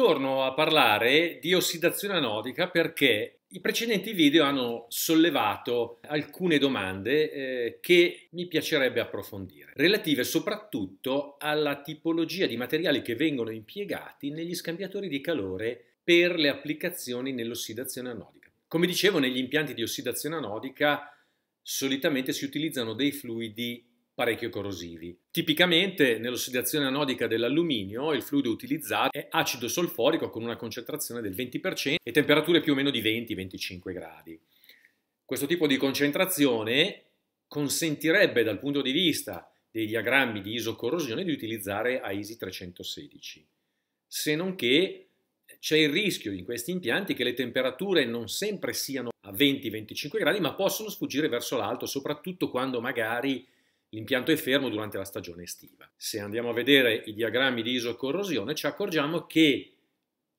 torno a parlare di ossidazione anodica perché i precedenti video hanno sollevato alcune domande eh, che mi piacerebbe approfondire, relative soprattutto alla tipologia di materiali che vengono impiegati negli scambiatori di calore per le applicazioni nell'ossidazione anodica. Come dicevo, negli impianti di ossidazione anodica solitamente si utilizzano dei fluidi parecchio corrosivi. Tipicamente nell'ossidazione anodica dell'alluminio il fluido utilizzato è acido solforico con una concentrazione del 20% e temperature più o meno di 20-25 gradi. Questo tipo di concentrazione consentirebbe dal punto di vista dei diagrammi di isocorrosione di utilizzare AISI 316, se non che c'è il rischio in questi impianti che le temperature non sempre siano a 20-25 gradi, ma possono sfuggire verso l'alto, soprattutto quando magari L'impianto è fermo durante la stagione estiva. Se andiamo a vedere i diagrammi di isocorrosione ci accorgiamo che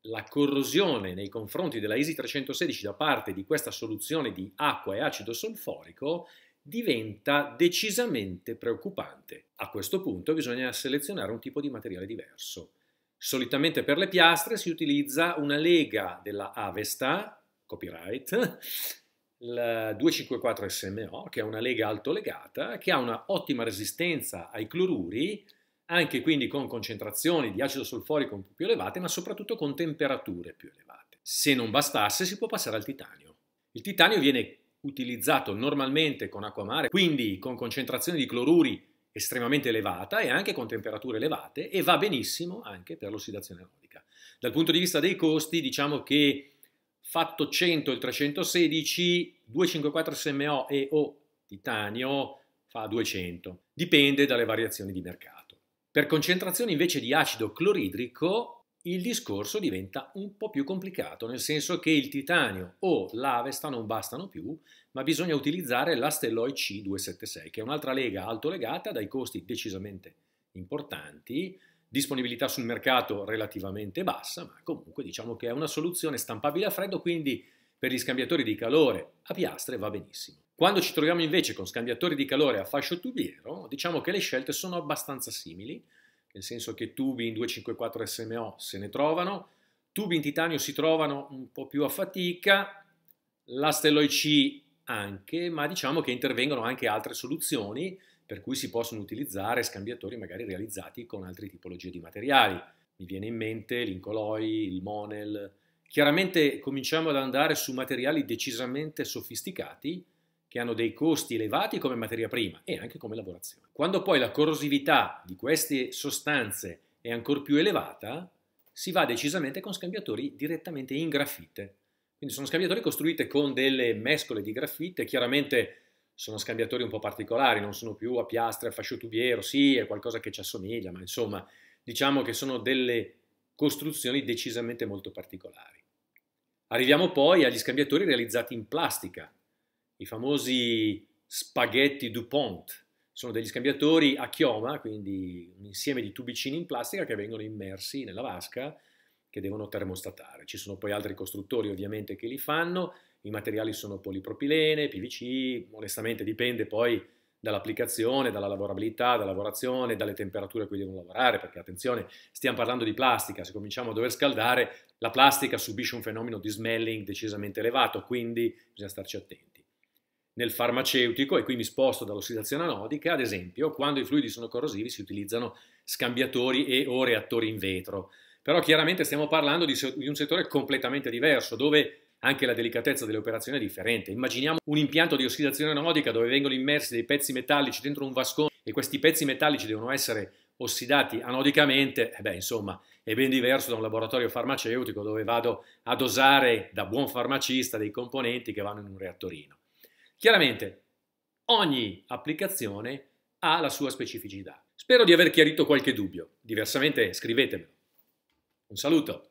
la corrosione nei confronti della ISI 316 da parte di questa soluzione di acqua e acido solforico diventa decisamente preoccupante. A questo punto bisogna selezionare un tipo di materiale diverso. Solitamente per le piastre si utilizza una lega della Avesta, copyright, il 254 SMO, che è una lega altolegata, che ha una ottima resistenza ai cloruri, anche quindi con concentrazioni di acido solforico più elevate, ma soprattutto con temperature più elevate. Se non bastasse, si può passare al titanio. Il titanio viene utilizzato normalmente con acqua mare, quindi con concentrazioni di cloruri estremamente elevata e anche con temperature elevate e va benissimo anche per l'ossidazione anaerobica. Dal punto di vista dei costi, diciamo che fatto 100 il 316, 254 SMO e O titanio fa 200, dipende dalle variazioni di mercato. Per concentrazioni invece di acido cloridrico il discorso diventa un po' più complicato, nel senso che il titanio o l'Avesta non bastano più, ma bisogna utilizzare l'astelloi C276, che è un'altra lega alto legata dai costi decisamente importanti, disponibilità sul mercato relativamente bassa, ma comunque diciamo che è una soluzione stampabile a freddo, quindi per gli scambiatori di calore a piastre va benissimo. Quando ci troviamo invece con scambiatori di calore a fascio tubiero, diciamo che le scelte sono abbastanza simili, nel senso che tubi in 254 SMO se ne trovano, tubi in titanio si trovano un po' più a fatica, l'astello C anche, ma diciamo che intervengono anche altre soluzioni per cui si possono utilizzare scambiatori magari realizzati con altre tipologie di materiali. Mi viene in mente l'incoloi, il monel. Chiaramente cominciamo ad andare su materiali decisamente sofisticati che hanno dei costi elevati come materia prima e anche come lavorazione. Quando poi la corrosività di queste sostanze è ancora più elevata, si va decisamente con scambiatori direttamente in grafite. Quindi sono scambiatori costruiti con delle mescole di grafite, chiaramente sono scambiatori un po' particolari, non sono più a piastre, a fascio tubiero, sì, è qualcosa che ci assomiglia, ma insomma, diciamo che sono delle costruzioni decisamente molto particolari. Arriviamo poi agli scambiatori realizzati in plastica, i famosi spaghetti Dupont. Sono degli scambiatori a chioma, quindi un insieme di tubicini in plastica che vengono immersi nella vasca che devono termostatare. Ci sono poi altri costruttori ovviamente che li fanno, i materiali sono polipropilene, PVC, onestamente dipende poi dall'applicazione, dalla lavorabilità, dalla lavorazione, dalle temperature a cui devono lavorare, perché attenzione, stiamo parlando di plastica, se cominciamo a dover scaldare, la plastica subisce un fenomeno di smelling decisamente elevato, quindi bisogna starci attenti. Nel farmaceutico, e qui mi sposto dall'ossidazione anodica, ad esempio, quando i fluidi sono corrosivi si utilizzano scambiatori e o reattori in vetro, però chiaramente stiamo parlando di, un settore completamente diverso, dove anche la delicatezza delle operazioni è differente. Immaginiamo un impianto di ossidazione anodica dove vengono immersi dei pezzi metallici dentro un vascone e questi pezzi metallici devono essere ossidati anodicamente, eh beh, insomma, è ben diverso da un laboratorio farmaceutico dove vado a dosare da buon farmacista dei componenti che vanno in un reattorino. Chiaramente, ogni applicazione ha la sua specificità. Spero di aver chiarito qualche dubbio, diversamente scrivetemelo. Un saluto!